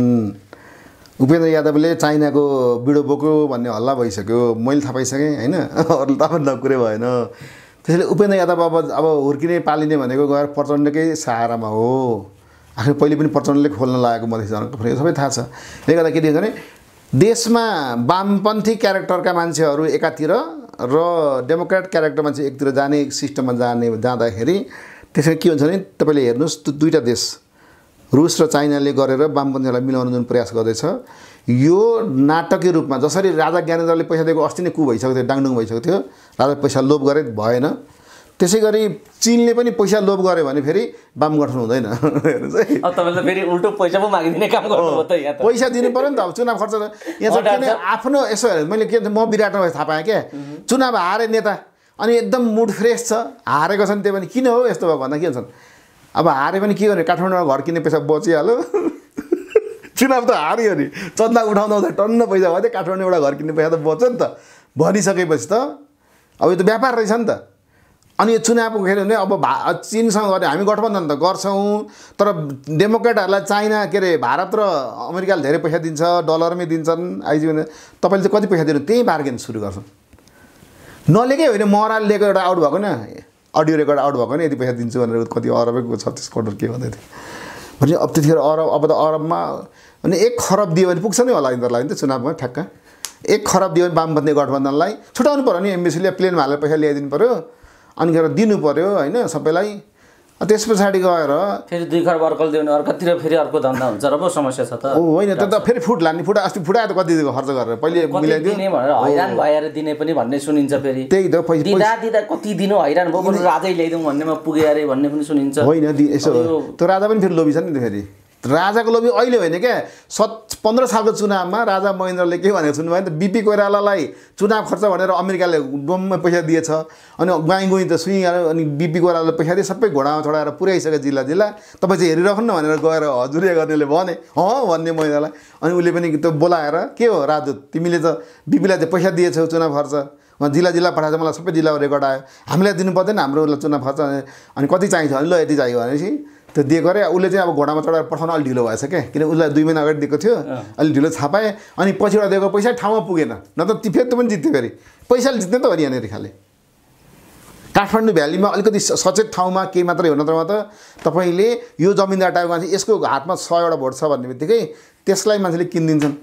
[SPEAKER 1] उपेन्द्र यादवले चाइनाको बिडो बोक्यो भन्ने हल्ला भइसक्यो मैले थाहा पाइसकेँ होइन अरू त कुरै भएन त्यसैले उपेन्द्र यादव अब अब हुर्किने पालिने भनेको गएर प्रचण्डकै सहारामा हो आफ्नो पहिले पनि प्रचण्डले खोल्न लागेको मधेस जनको फ्रेन्ड सबै थाहा छ त्यसले गर्दा के देखिन्छ भने देशमा वामपन्थी क्यारेक्टरका मान्छेहरू एकातिर र डेमोक्रेट क्यारेक्टर मान्छे एकतिर जाने सिस्टममा जाने जाँदाखेरि त्यसरी के हुन्छ भने तपाईँले हेर्नुहोस् त्यो दुईवटा देश रुस र चाइनाले गरेर वामपन्थीहरूलाई मिलाउन जुन प्रयास गर्दैछ यो नाटकीय रूपमा जसरी राजा ज्ञानेन्द्रले पैसा दिएको अस्ति नै कु भइसकेको थियो डाङडुङ भइसकेको थियो राजा पैसा लोभ गरे भएन त्यसै गरी चिनले पनि पैसा लोभ गर्यो भने फेरि वाम गठन हुँदैन
[SPEAKER 2] उल्टो पैसा पो माग्दिने काम गर्नु पैसा दिनु पऱ्यो नि त अब
[SPEAKER 1] चुनाव खर्च यहाँ किन आफ्नो यसो मैले के म विराटमा थाहा पाएँ क्या चुनाव हारे नेता अनि एकदम मुड फ्रेस छ हारेको छ नि त्यो पनि किन हो यस्तो भयो भन्दा के भन्छन् अब हारे पनि के गर्ने काठमाडौँमा घर किन्ने पैसा बचिहाल्यो चुनाव त हार्यो नि चन्दा उठाउँदा उठाउँदा टन्न पैसा भयो काठमाडौँ एउटा घर किन्ने पैसा त बच्छ नि त भनिसकेपछि त अब यो त व्यापार रहेछ नि त अनि यो चुनावको खेल भने अब भा चिनसँग गर्ने हामी गठबन्धन त गर्छौँ तर डेमोक्रेटहरूलाई चाइना के अरे भारत र अमेरिकाले धेरै पैसा दिन्छ डलरमै दिन्छन् आइजी भने तपाईँले चाहिँ कति पैसा दिनु त्यही बार्गेन सुरु गर्छौँ नलिएकै होइन मराल लिएको एउटा आउट भएको न अडियो रेकर्ड आउट भएको नि यति पैसा दिन्छु भनेर कति अरबैको छत्तिस करोड के भन्दै थियो भने अब त्यतिखेर अरब अब त अरबमा अनि एक खरब दियो भने पुग्छ नि होला यिनीहरूलाई नि त चुनावमा ठ्याक्क एक खरब दियो भने वामपन्थी गठबन्धनलाई छुट्याउनु पऱ्यो नि एमबिसीले प्लेनमा हालेर पैसा ल्याइदिनु पऱ्यो अनि दिनु पऱ्यो होइन सबैलाई त्यस पछाडि गएर
[SPEAKER 2] फेरि दुई खर्ब अर्कोले दिउने अर्कातिर फेरि अर्को धन्दा हुन्छ र पो समस्या
[SPEAKER 1] छ त होइन त्यो त फेरि फुट लाने फुटा अस्ति फुटा त कति खर्च गरेर पहिले मिलाइदियो भनेर हैरान भएर
[SPEAKER 2] दिने पनि भन्ने सुनिन्छ फेरि त्यही त दिँदा दिँदा कति दिनु हैरान भयो राजै ल्याइदिउँ भन्नेमा पुगे
[SPEAKER 1] अरे भन्ने पनि सुनिन्छ होइन यसो त्यो राजा पनि फेरि लोभी छ नि त फेरि राजाको लोभी अहिले होइन क्या सत् पन्ध्र सालको चुनावमा राजा महेन्द्रले के भनेको सुन्नुभयो भने त बिपी कोइरालालाई चुनाव खर्च भनेर अमेरिकाले डोममा पैसा दिएछ अनि गाई गुई त सुइहाल्यो अनि बिपी कोइरालाले पैसा दिए सबै घोडामा चढाएर पुर्याइसक्यो जिल्ला जिल्ला तपाईँ चाहिँ हेरिराख्नु भनेर गएर हजुरिया गर्नेले भने हँ भन्ने महेन्द्रलाई अनि उसले पनि त्यो बोलाएर के हो राजु तिमीले त बिपीलाई चाहिँ पैसा दिएछौ चुनाव खर्च जिल्ला जिल्ला पठाएछ मलाई सबै जिल्लाको रेकर्ड आयो हामीलाई दिनु पर्दैन हाम्रो उसलाई चुनाव खर्च अनि कति चाहिन्छ अनि ल यति चाहियो भनेपछि त्यो दिएको अरे उसले चाहिँ अब घोडामा चढाएर पठाउन अलिक ढिलो भएछ क्या किन उसलाई दुई महिना अगाडि दिएको थियो अलिक ढिलो छापाएँ अनि पछिबाट दिएको पैसा ठाउँमा पुगेन न त ती फेरि त पनि जित्थ्यो फेरि पैसाले जित्ने त हो नि यहाँनिर खाले काठमाडौँ भ्यालीमा अलिकति सचेत ठाउँमा केही मात्रै हो नत्रमा त तपाईँले यो जमिनदार टाइपको मान्छे यसको हातमा सयवटा भोट छ भन्ने बित्तिकै त्यसलाई मान्छेले किनिदिन्छन्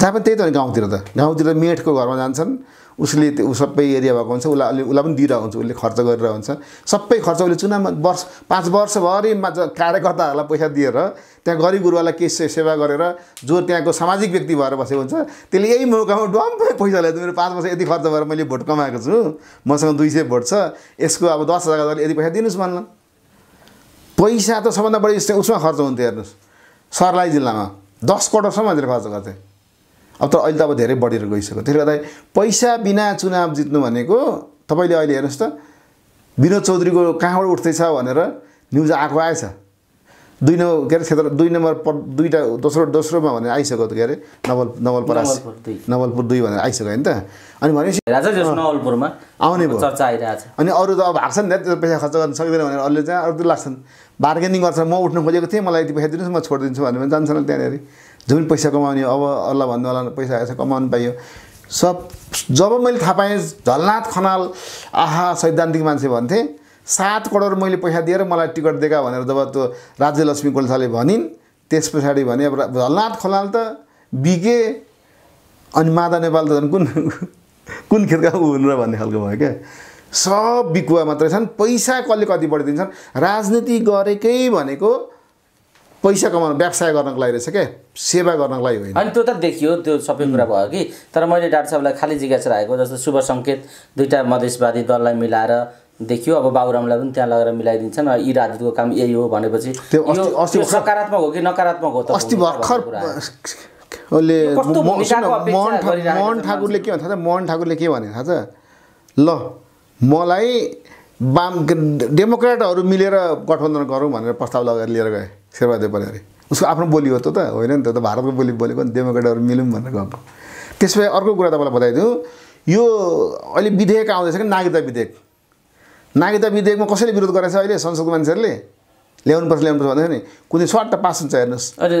[SPEAKER 1] जहाँ पनि त्यही त गाउँतिर त गाउँतिर मेटको घरमा जान्छन् उसले त्यो सबै एरिया भएको हुन्छ उसलाई अलि उसलाई पनि दिइरहेको हुन्छ उसले खर्च गरिरहेको हुन्छ सबै खर्च उसले चुनावमा वर्ष पाँच वर्षभरि कार्यकर्ताहरूलाई पैसा दिएर त्यहाँ गरिब गुरुवालाई केही सेवा गरेर जो त्यहाँको सामाजिक व्यक्ति भएर बसेको हुन्छ त्यसले यही मौकामा डम्पै पैसा ल्याएको मेरो पाँच वर्ष यति खर्च भएर मैले भोट कमाएको छु मसँग दुई सय भोट छ यसको अब दस हजार गरेर यति पैसा दिनुहोस् मान्ला पैसा त सबभन्दा बढी उसमा खर्च हुन्थ्यो हेर्नुहोस् सर्लाही जिल्लामा दस करोडसम्म मान्छेले खर्च गर्थेँ अब तर अहिले त अब धेरै बढेर गइसक्यो त्यसले गर्दा पैसा बिना चुनाव जित्नु भनेको तपाईँले अहिले हेर्नुहोस् त विनोद चौधरीको कहाँबाट उठ्दैछ भनेर न्युज आएको आएछ दुई नम्बर के अरे क्षेत्र दुई नम्बर प दुईवटा दोस्रो दोस्रोमा भनेर आइसक्यो के अरे नवल नवलपरास नवलपुर दुई भनेर आइसक्यो होइन त अनि भनेपछि नवलपुरमा
[SPEAKER 2] आउने भयो चर्चा आइरहेको
[SPEAKER 1] अनि अरू त अब हार्छ नि त त्यो पैसा खर्च गर्न सक्दैन भनेर अरूले चाहिँ अरू लाग्छन् बार्गेनिङ गर्छ म उठ्नु खोजेको थिएँ मलाई यति पैसा दिनुहोस् म छोडिदिन्छु भनेर जान्छन् त्यहाँनिर जुन पैसा कमाउने अब अल्लाह होला पैसा आएछ कमाउनु पाइयो सब जब मैले थाहा पाएँ झलनाथ खनाल आहा सैद्धान्तिक मान्छे भन्थेँ सात करोड मैले पैसा दिएर मलाई टिकट दिएका भनेर जब त्यो राज्यलक्ष्मी कोल्साले भनिन् त्यस पछाडि भने अब झलनाथ खनाल त बिके अनि मादा नेपाल त झन् कुन कुन खेतका ऊ हुन् र भन्ने खालको भयो क्या सब बिकुवा मात्रै छन् पैसा कसले कति बढिदिन्छन् राजनीति गरेकै भनेको पैसा कमाउनु व्यवसाय गर्नको लागि रहेछ क्या सेवा गर्नको लागि होइन अनि त्यो त देखियो त्यो सबै कुरा भयो कि तर मैले डाक्टर
[SPEAKER 2] साहबलाई खालि जिज्ञासा राखेको जस्तो शुभ सङ्केत दुईवटा मधेसवादी दललाई मिलाएर देखियो अब बाबुरामलाई पनि त्यहाँ लगेर मिलाइदिन्छन् यी राजदूतको काम यही हो भनेपछि त्यो अस्ति सकारात्मक हो कि नकारात्मक
[SPEAKER 1] हो त अस्ति भर्खर उसले मोहन मोहन ठाकुरले के भन्छ मोहन ठाकुरले के भने थाहा छ ल मलाई बाम डेमोक्रेटहरू मिलेर गठबन्धन गरौँ भनेर प्रस्ताव लगाएर लिएर गएँ शेर्पादेव अरे उसको आफ्नो बोली हो त त होइन नि त त भारतको बोली बोलेको नि डेमोक्रेटहरू मिलौँ भनेर गएको त्यस भए अर्को कुरा तपाईँलाई बताइदिउँ यो अहिले विधेयक आउँदैछ कि नागरिकता विधेयक नागरिकता विधेयकमा कसैले विरोध गरेको छ अहिले संसदको मान्छेहरूले ल्याउनुपर्छ ल्याउनुपर्छ भन्दैछ नि कुनै स्वाट पास हुन्छ हेर्नुहोस्
[SPEAKER 2] अहिले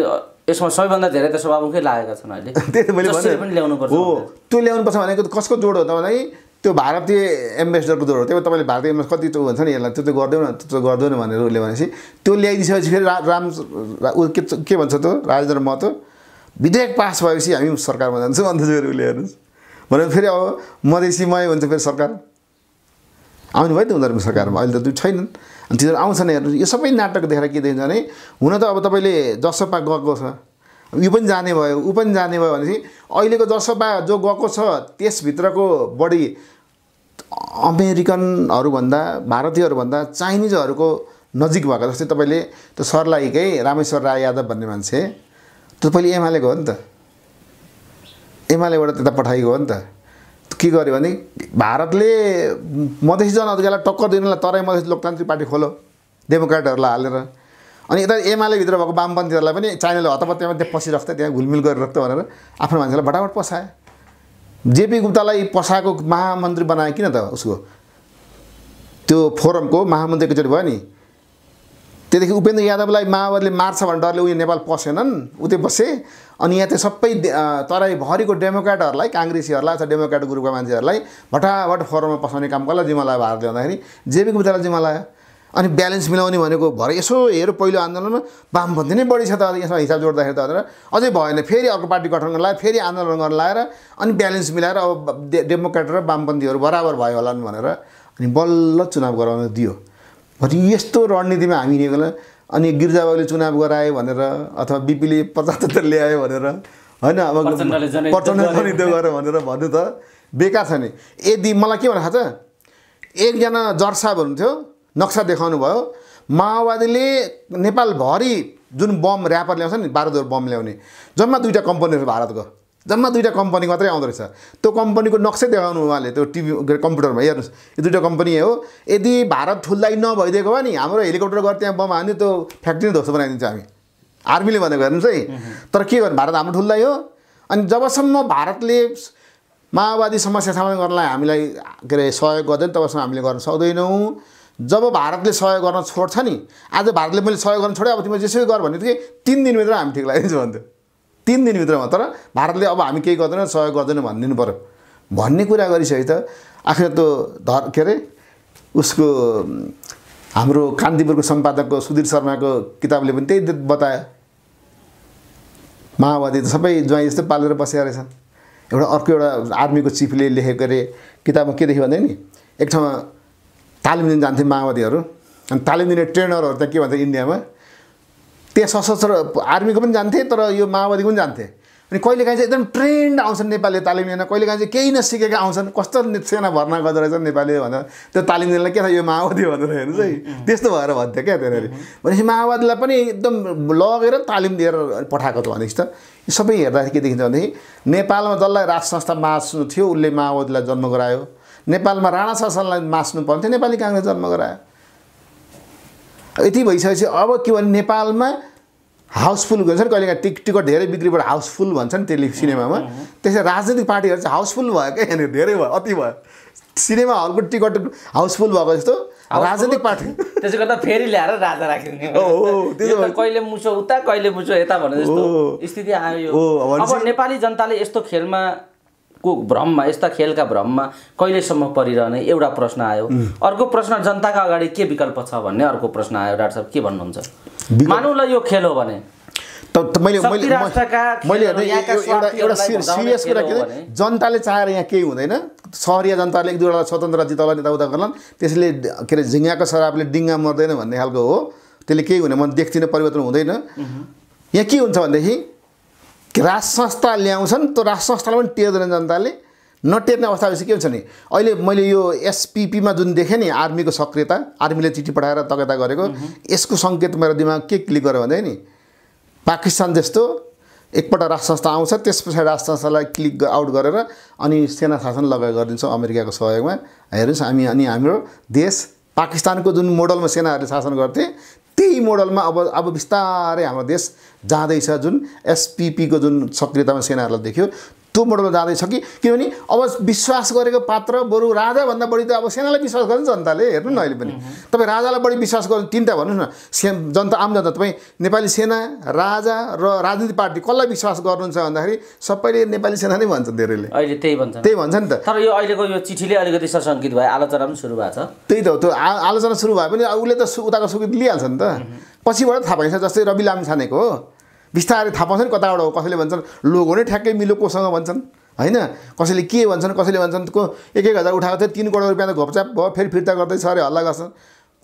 [SPEAKER 2] यसमा सबैभन्दा धेरै त बाबुकै लागेका छन् अहिले त्यो मैले हो
[SPEAKER 1] त्यो ल्याउनुपर्छ भनेको कसको जोड हो त त्यो भारतीय एम्बेसडरको त्यही त्यो तपाईँले भारतीय एम्बेस कति त्यो हुन्छ नि यसलाई त्यो त गर्दैन न त्यो त न भनेर उसले भनेपछि त्यो ल्याइदिइसकेपछि फेरि राम के के भन्छ त्यो राजेन्द्र महतो विधेयक पास भएपछि हामी सरकारमा जान्छौँ अन्त फेरि उसले हेर्नुहोस् भने फेरि अब मधेसीमय हुन्छ फेरि सरकार आउनु भयो त उनीहरूको सरकारमा अहिले त त्यो छैनन् अनि तिनीहरू आउँछन् हेर्नु यो सबै नाटक देखेर के देखिन्छ भने हुन त अब तपाईँले जसपा गएको छ यो पनि जाने भयो ऊ पनि जाने भयो भनेपछि अहिलेको जसपा जो गएको छ त्यसभित्रको बढी अमेरिकनहरूभन्दा भारतीयहरूभन्दा चाइनिजहरूको नजिक भएको जस्तै तपाईँले त्यो सर्लाहीकै रामेश्वर राय यादव भन्ने मान्छे त्यो पहिले एमालेको हो नि त एमालेबाट त्यता पठाइएको हो नि त के गर्यो भने भारतले मधेसी जनअधिकारलाई टक्कर दिनुलाई तराई मधेसी लोकतान्त्रिक पार्टी खोलो डेमोक्राटहरूलाई हालेर अनि यता एमालेभित्र भएको वामपन्थीहरूलाई पनि चाइनाले हतपत्यामा त्यहाँ पसिराख्छ त्यहाँ घुलमिल गरिराख्छ भनेर आफ्नो मान्छेलाई भटाभट पसायो जेपी गुप्तालाई पसाएको महामन्त्री बनायो किन त उसको त्यो फोरमको महामन्त्री एकचोटि भयो नि त्यहाँदेखि उपेन्द्र यादवलाई माओवादीले मार्छ भने डरले उयो नेपाल पसेनन् उतै बसे अनि यहाँ त्यो सबै तराईभरिको डेमोक्राटहरूलाई काङ्ग्रेसीहरूलाई अथवा डेमोक्राट ग्रुपका मान्छेहरूलाई भटाभट फोरममा पसाउने काम कसलाई जिम्मा लगायो भारतले भन्दाखेरि जेपी गुप्तालाई जिम्मा लगायो अनि ब्यालेन्स मिलाउने भनेको भरे यसो हेर पहिलो आन्दोलनमा वामपन्थी नै बढी छ त यसमा हिसाब जोड्दाखेरि त भनेर अझै भएन फेरि अर्को पार्टी गठन गर्न लाएर फेरि आन्दोलन गर्न लाएर अनि ब्यालेन्स मिलाएर अब डेमोक्रेट र वामपन्थीहरू बराबर भयो होला नि भनेर अनि बल्ल चुनाव गराउन दियो भने यस्तो रणनीतिमा हामी हिँडेकोलाई अनि गिर्जाबाबुले चुनाव गरायो भनेर अथवा बिपीले प्रजातन्त्र ल्यायो भनेर होइन अब प्रचण्डले गऱ्यो भनेर भन्नु त बेकार छ नि यदि मलाई के भन्नु थाहा छ एकजना जर्सा भन्नुहुन्थ्यो नक्सा देखाउनु भयो माओवादीले नेपालभरि जुन बम ऱ्यापर ल्याउँछ नि बारुदोर बम ल्याउने जम्मा दुईवटा कम्पनीहरू भारतको जम्मा दुईवटा कम्पनी मात्रै आउँदो रहेछ त्यो कम्पनीको नक्सै देखाउनु उहाँले त्यो टिभी कम्प्युटरमा हेर्नुहोस् यो दुईवटा कम्पनी हो यदि भारत ठुल्दाइ नभइदिएको भए नि हाम्रो हेलिकप्टर गरेर त्यहाँ बम हान्यो त्यो फ्याक्ट्री ध्वस्त बनाइदिन्छ हामी आर्मीले भनेको हेर्नुहोस् है तर के गर्नु भारत हाम्रो ठुल्दै हो अनि जबसम्म भारतले माओवादी समस्या समाधान गर्नलाई हामीलाई के अरे सहयोग गर्दैन तबसम्म हामीले गर्न सक्दैनौँ जब भारतले सहयोग गर्न छोड्छ नि आज भारतले मैले सहयोग गर्न छोडेँ अब तिमी जसरी गर भन्ने थिएँ तिन दिनभित्र हामी ठिक लागिदिन्छु भन्थ्यो तिन दिनभित्रमा तर भारतले अब हामी केही गर्दैनौँ सहयोग गर्दैनौँ भनिदिनु पऱ्यो भन्ने कुरा गरिसके त आखिर त्यो धर के अरे उसको हाम्रो कान्तिपुरको सम्पादकको सुधीर शर्माको किताबले पनि त्यही बतायो माओवादी त सबै ज्वाइँ जस्तै पालेर बसेको रहेछन् एउटा अर्को एउटा आर्मीको चिफले लेखेको अरे किताबमा के देख्यो भने नि एक ठाउँमा तालिम दिन जान्थे माओवादीहरू अनि तालिम दिने ट्रेनरहरू त के भन्छ इन्डियामा त्यहाँ सशस्त्र आर्मीको पनि जान्थे तर यो माओवादीको पनि जान्थे अनि कहिलेकाहीँ चाहिँ एकदम ट्रेन्ड आउँछन् नेपाली तालिम लिन कहिलेकाहीँ चाहिँ केही नसिकेका आउँछन् कस्तो सेना भर्ना गर्दो रहेछ नेपाली भनेर त्यो तालिम दिनलाई के छ यो माओवादी भनेर हेर्नुहोस् है त्यस्तो भएर भन्थ्यो क्या त्यहाँनिर भनेपछि माओवादीलाई पनि एकदम लगेर तालिम दिएर पठाएको थियो भनेपछि त सबै हेर्दाखेरि के देखिन्छ भनेदेखि नेपालमा जसलाई राज संस्था मासु थियो उसले माओवादीलाई जन्म गरायो नेपालमा राणा शासनलाई मास्नु पर्थ्यो नेपाली काङ्ग्रेस जन्म गरायो यति भइसकेपछि अब के भने नेपालमा हाउसफुल हुन्छ नि कहिलेकाहीँ टिक टिकट धेरै बिक्रीबाट हाउसफुल भन्छ नि त्यसले सिनेमामा त्यसै राजनीतिक पार्टीहरू चाहिँ हाउसफुल भयो क्या यहाँनिर धेरै भयो अति भयो सिनेमा हलको टिकट हाउसफुल भएको जस्तो राजनीतिक पार्टी
[SPEAKER 2] त्यसो गर्दा फेरि ल्याएर राजा राखिदिने कहिले मुसो उता कहिले मुसो यता भनेर जस्तो स्थिति आयो अब नेपाली जनताले यस्तो खेलमा को भ्रममा यस्ता खेलका भ्रममा कहिलेसम्म परिरहने एउटा प्रश्न आयो अर्को प्रश्न जनताका अगाडि के विकल्प छ भन्ने अर्को प्रश्न आयो डाक्टर साहब के भन्नुहुन्छ मानौँलाई यो खेल हो भने
[SPEAKER 1] सिरियस कुरा के जनताले चाहेर यहाँ केही हुँदैन सहरी जनताले एक दुईवटा स्वतन्त्र जिताउला यताउता गर्लान् त्यसले के अरे झिङ्गाको सरापले डिङ्गा मर्दैन भन्ने खालको हो त्यसले केही हुने म देख्दिनँ परिवर्तन हुँदैन यहाँ के हुन्छ भनेदेखि राज संस्था ल्याउँछन् त्यो राज संस्थालाई पनि टेर्दैन जनताले नटेर्ने अवस्था भएपछि के हुन्छ नि अहिले मैले यो एसपिपीमा जुन देखेँ नि आर्मीको सक्रियता आर्मीले चिठी पठाएर तगता गरेको यसको सङ्केत मेरो दिमाग के क्लिक गर्यो भने नि पाकिस्तान जस्तो एकपल्ट राष्ट्र संस्था आउँछ त्यस पछाडि राष्ट्र संस्थालाई क्लिक आउट गरेर अनि सेना शासन लगाएर गरिदिन्छौँ अमेरिकाको सहयोगमा हेर्नुहोस् हामी अनि हाम्रो देश पाकिस्तानको जुन मोडलमा सेनाहरूले शासन गर्थे त्यही मोडलमा अब अब बिस्तारै हाम्रो देश जाँदैछ जुन एसपिपीको जुन सक्रियतामा सेनाहरूलाई देख्यो त्यो मोडमा जाँदैछ कि किनभने अब विश्वास गरेको पात्र बरु राजाभन्दा बढी त अब सेनालाई विश्वास गर्छ जनताले हेर्नु न अहिले पनि तपाईँ राजालाई बढी विश्वास गर्नु तिनवटा भन्नुहोस् न से जनता आम जनता तपाईँ नेपाली सेना राजा र राजनीतिक पार्टी कसलाई विश्वास गर्नुहुन्छ भन्दाखेरि सबैले नेपाली सेना नै भन्छन् धेरैले
[SPEAKER 2] अहिले त्यही भन्छ त्यही
[SPEAKER 1] भन्छ नि त तर
[SPEAKER 2] यो अहिलेको यो चिठीले अलिकति सशङ्कित भयो आलोचना पनि सुरु भएको छ
[SPEAKER 1] त्यही त हो त्यो आलोचना सुरु भए पनि उसले त उताको स्वीकृति लिइहाल्छ नि त पछिबाट थाहा पाइन्छ जस्तै रवि लामिछानेको हो बिस्तारै थाहा पाउँछ नि कताबाट हो कसैले भन्छन् लोगो नै ठ्याक्कै कोसँग भन्छन् होइन कसैले के भन्छन् कसैले भन्छन् को एक एक हजार उठाएको थियो तिन करोड रुपियाँ त घोपचाप भयो फेरि फिर्ता गर्दै सरे हल्ला गर्छन्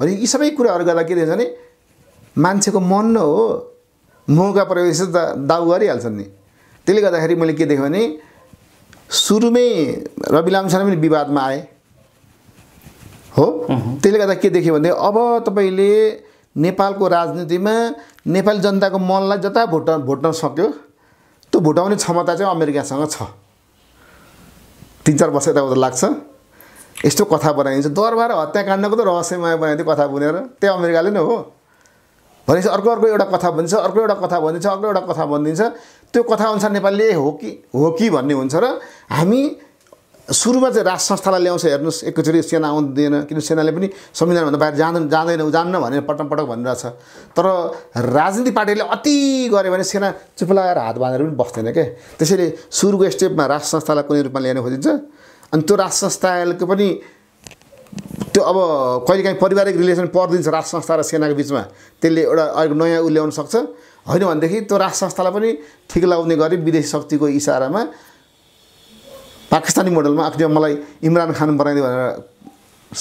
[SPEAKER 1] भने यी सबै कुराहरू गर्दा के रहेछ भने मान्छेको मन न हो मौका प्रवेश त दाउ गरिहाल्छन् नि त्यसले गर्दाखेरि मैले के देखेँ भने सुरुमै रवि लामसँग पनि विवादमा आएँ हो त्यसले गर्दा के देखेँ भने अब तपाईँले नेपालको राजनीतिमा नेपाली जनताको मनलाई जता भुट भुट्न सक्यो त्यो भुटाउने क्षमता चाहिँ अमेरिकासँग छ तिन चार वर्ष यताउता लाग्छ यस्तो कथा बनाइन्छ दरबार हत्याकाण्डको त रहस्यमय बनाइदियो कथा बुनेर त्यही अमेरिकाले नै हो भनेपछि अर्को अर्को एउटा कथा भनिन्छ अर्को एउटा कथा भनिदिन्छ अर्को एउटा कथा भनिदिन्छ त्यो कथाअनुसार नेपालले हो कि हो कि भन्ने हुन्छ र हामी सुरुमा चाहिँ राष्ट्र संस्थालाई ल्याउँछ हेर्नुहोस् एकैचोटि सेना आउँदैन किन सेनाले पनि संविधानभन्दा बाहिर जाँदैन जाँदैन जान्न भनेर पटक पटक भनिरहेको तर राजनीतिक पार्टीले अति गऱ्यो भने सेना चुप लगाएर हात बाँधेर पनि बस्दैन क्या त्यसैले सुरुको स्टेपमा राष्ट्र संस्थालाई कुनै रूपमा ल्याउन खोजिन्छ अनि त्यो राष्ट्र संस्थाको पनि त्यो अब कहिलेकाहीँ पारिवारिक रिलेसन परिदिन्छ राष्ट्र संस्था र सेनाको बिचमा त्यसले एउटा अर्को नयाँ उ ल्याउन सक्छ होइन भनेदेखि त्यो राष्ट्र संस्थालाई पनि ठिक लगाउने गरी विदेशी शक्तिको इसारामा पाकिस्तानी मोडलमा आफ्नो मलाई इमरान खान बनाइदियो भनेर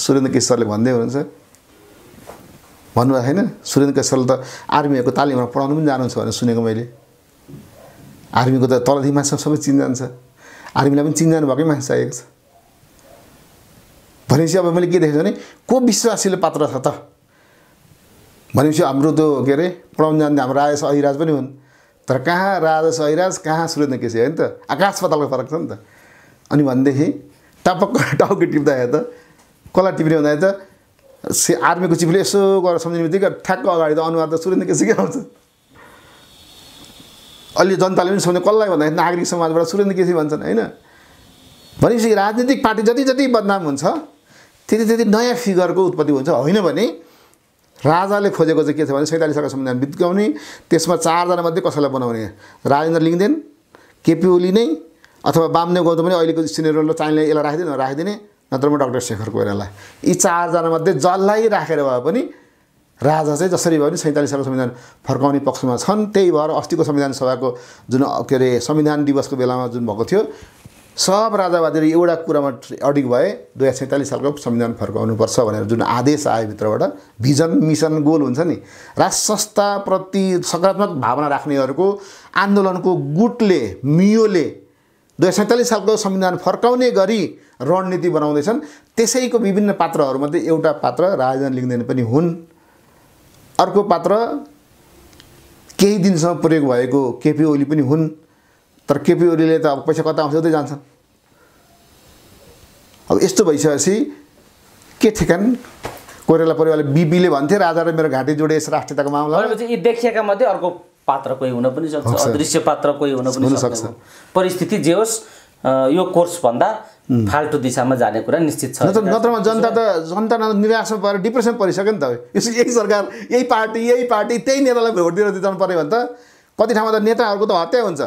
[SPEAKER 1] सुरेन्द्र केशरले भन्दै हुनुहुन्छ भन्नुभएको होइन सुरेन्द्र केशरले त आर्मीहरूको तालिमहरू पढाउनु पनि जानुहुन्छ भनेर सुनेको मैले आर्मीको त तलदेखि मान्छे सबै चिन्जान्छ आर्मीलाई पनि चिन्जानु भएकै मान्छे चाहिएको छ भनेपछि अब मैले के देखेको छु भने को विश्वासीले पात्र छ त भनेपछि हाम्रो त्यो के अरे पढाउनु जान्ने हाम्रो राजेश अहिराज पनि हुन् तर कहाँ राजेश अहिराज कहाँ सुरेन्द्र केसी होइन त आकाश पातालको फरक छ नि त अनि भनेदेखि टापक्क टाउको टिप्दाखेरि त कसलाई टिप्ने भन्दाखेरि त से आर्मीको चिफले यसो गरेर सम्झिने बित्तिकै ठ्याक्क अगाडि त अनुहार त सुरेन्द्र केसीकै आउँछ अहिले जनताले पनि सम्झ्यो कसलाई भन्दाखेरि नागरिक समाजबाट सुरेन्द्र केसी भन्छन् होइन भनेपछि राजनीतिक पार्टी जति जति बदनाम हुन्छ त्यति त्यति नयाँ फिगरको उत्पत्ति हुन्छ होइन भने राजाले खोजेको चाहिँ के छ भने सैतालिस सालको संविधान बित्काउने त्यसमा चारजना मध्ये कसैलाई बनाउने राजेन्द्र लिङ्गदेन केपी ओली नै अथवा बाम्ने गाउँदा पनि अहिलेको सिनेरोलो चाहिँले यसलाई राखिदिनु राखिदिने नत्र म डक्टर शेखर कोइरालाई यी चारजनामध्ये जसलाई राखेर भए पनि राजा चाहिँ जसरी भए पनि सैँतालिस सालको संविधान फर्काउने पक्षमा छन् त्यही भएर अस्तिको संविधान सभाको जुन के अरे संविधान दिवसको बेलामा जुन भएको थियो सब राजावादीहरू एउटा कुरामा अडिग भए दुई हजार सैँतालिस सालको संविधान फर्काउनुपर्छ भनेर जुन आदेश आयो भित्रबाट भिजन मिसन गोल हुन्छ नि राज संस्थाप्रति सकारात्मक भावना राख्नेहरूको आन्दोलनको गुटले मियोले दुई हजार सैँतालिस सालको संविधान फर्काउने गरी रणनीति बनाउँदैछन् त्यसैको विभिन्न पात्रहरूमध्ये एउटा पात्र राजन लिङ्गदेन पनि हुन् अर्को पात्र केही दिनसम्म प्रयोग भएको केपी ओली पनि हुन् तर केपी ओलीले त अब पैसा कता आउँछ उतै जान्छन् अब यस्तो भइसकेपछि के ठेकान कोइराला परिवारले बिबीले भन्थे राजा र मेरो घाँटी जोडे राष्ट्रियताको मामला देखिएका मध्ये अर्को पात्र कोही हुन पनि
[SPEAKER 2] सक्छ अदृश्य पात्र कोही हुन पनि सक्छ परिस्थिति जे होस् यो कोर्सभन्दा फाल्टो दिशामा जाने कुरा निश्चित छ नत्रमा
[SPEAKER 1] जनता त जनता न निराशमा परेर डिप्रेसन परिसक्यो नि त यही सरकार यही पार्टी यही पार्टी त्यही नेतालाई भोट दिएर जिताउनु पऱ्यो भने त कति ठाउँमा त नेताहरूको त हत्या हुन्छ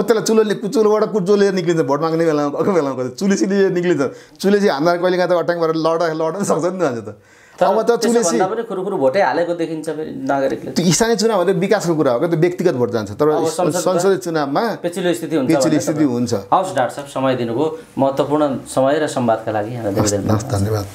[SPEAKER 1] कतिलाई चुलोले चुलोबाट लिएर निक्लिन्छ भोट माग्ने बेलामा बेलामा लिएर निक्लिन्छ चुलेसी हामीलाई कहिले काहीँ त अट्याङ गरेर लड लड्न सक्छ नि त त अब त चुलेसी
[SPEAKER 2] हालेको देखिन्छ नागरिकले
[SPEAKER 1] त्यो स्थानीय चुनाव भनेर विकासको कुरा हो त्यो व्यक्तिगत भोट जान्छ तर संसदीय
[SPEAKER 2] चुनावमा पेचिलो स्थिति हुन्छ पेचिलो स्थिति हुन्छ हवस् डाक्टर साहब समय दिनुभयो महत्त्वपूर्ण समय र संवादका लागि धन्यवाद